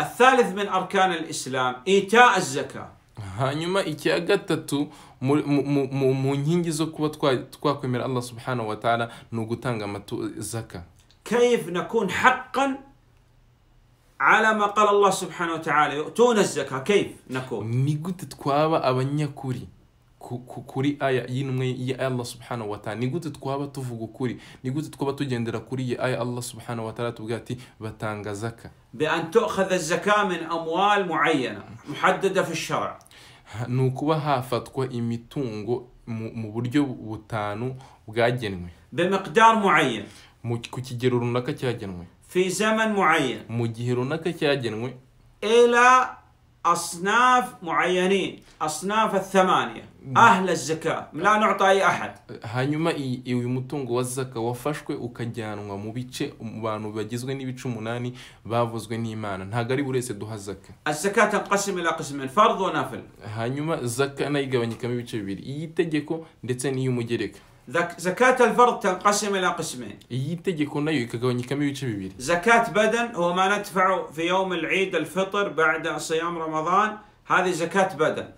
الثالث من أركان الإسلام إيتاء الزكاة hanyuma icya gatatu mu nkingi zo kuba twakwemera allah subhanahu wa ta'ala ni ugutanga zaka كيف نكون حقا على ما قال الله سبحانه وتعالى يؤتون الزكاة كيف نكون نيجوت تكوابا أبنيا كوري kuri aya y'intumwe ya allah subhanahu wa ta'ala ni gute twaba tuvuga kuri ni gute twaba tugendera kuri ya aya allah subhanahu wa ta'ala tubwira ati batanga zaka بأن min amwal mu'ayyana muhaddada fi ash-shar' nu kuba hafatwa imitungo mu buryo butanu bwagenwe bi بمقدار معين ku kigero runaka cyagenwe fi zaman mu'ayyan mu gihe runaka cyagenwe ila أصناف معينين أصناف الثمانية أهل الزكاة لا نعطى أي أحد hanyuma uyu mutungo wa zaka wafashwe ukajyanwa mu bice mu bantu bagizwe n'ibice umunani bavuzwe n'imana ntabwo ari buri wese duha zaka azaka tanqasimu ila qismin fard wa nafil hanyuma zaka nayigabanyikamo ibice bibiri iy'itegeko ndetse n'iy'umugereka زكاة الفرد تنقسم إلى قسمين زكاة بدن هو ما ندفعه في يوم العيد الفطر بعد صيام رمضان هذه زكاة بدن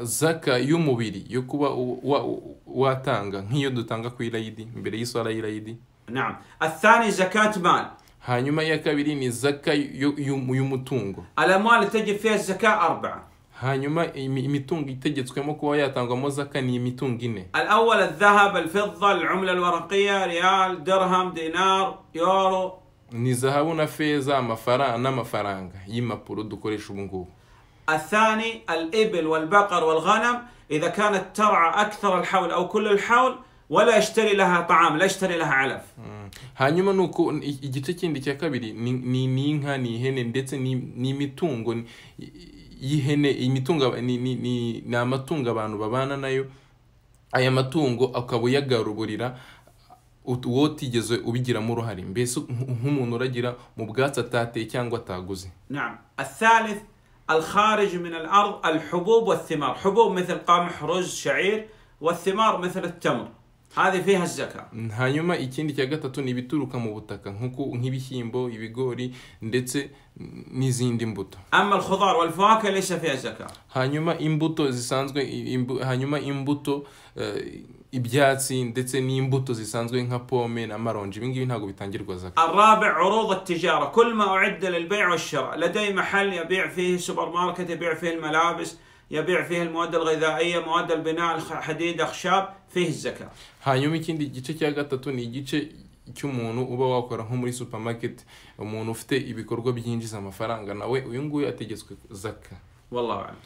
زكاة يوم مبيري يكو واتانغا هي دو دوتانغا كوي لايدي مبيري صلى لايدي نعم الثاني زكاة مال هانيما يكابيري ني زكاة يوم يوم تونغو الأموال تجب فيها الزكاة أربعة hanyuma imitungo itegetswemo kuba yatangwamo zaka ni imitungo ine al-awwal al-fidda adh-dhahab al-umla al الورقية riyal dirham dinar yoro ni zahabu na feza amafaranga n'amafaranga y'impapuro dukoresha ubu ngubu الثاني الإبل والبقر والغنم إذا كانت ترعى أكثر الحول أو كل الحول ولا اشتري لها طعام لا اشتري لها علف hanyuma ni uko igice kindi cya kabiri ni inka ni ihene ndetse n'imitungo y'ihene imitungo ni amatungo abantu babana nayo aya matungo akaba uyagaruburira uwo utigeze ubigiramo uruhare mbese nk'umuntu uragira mu bwatsi atateye cyangwa ataguze الخارج من الأرض الحبوب والثمار حبوب مثل قمح رز شعير والثمار مثل التمر هذه فيها الزكاة hanyuma ikindi cya gatatu ni ibituruka mu butaka nk'uko nk'ibishyimbo ibigori ndetse n'izindi mbuto ama الخضار والفواكه ليس فيها الزكاة hanyuma imbuto zisanzwe imbu, hanyuma imbuto uh, ibyatsi ndetse n'imbuto zisanzwe nka pome na maronji ibi ngibi ntabwo bitangirwa zaka الرابع عروض التجارة كل ما أعد للبيع والشراء لدي محل يبيع فيه سوبر ماركت يبيع فيه الملابس يبيع فيه المواد الغذائيه مواد البناء الحديد اخشاب فيه الزكاه hanyuma ikindi gice cya gatatu ni igice cy'umuntu uba wakora nko muri supermarket umuntu ufite ibikorwa byinjiza amafaranga nawe uyu nguyu ategetswe zaka wallahu alam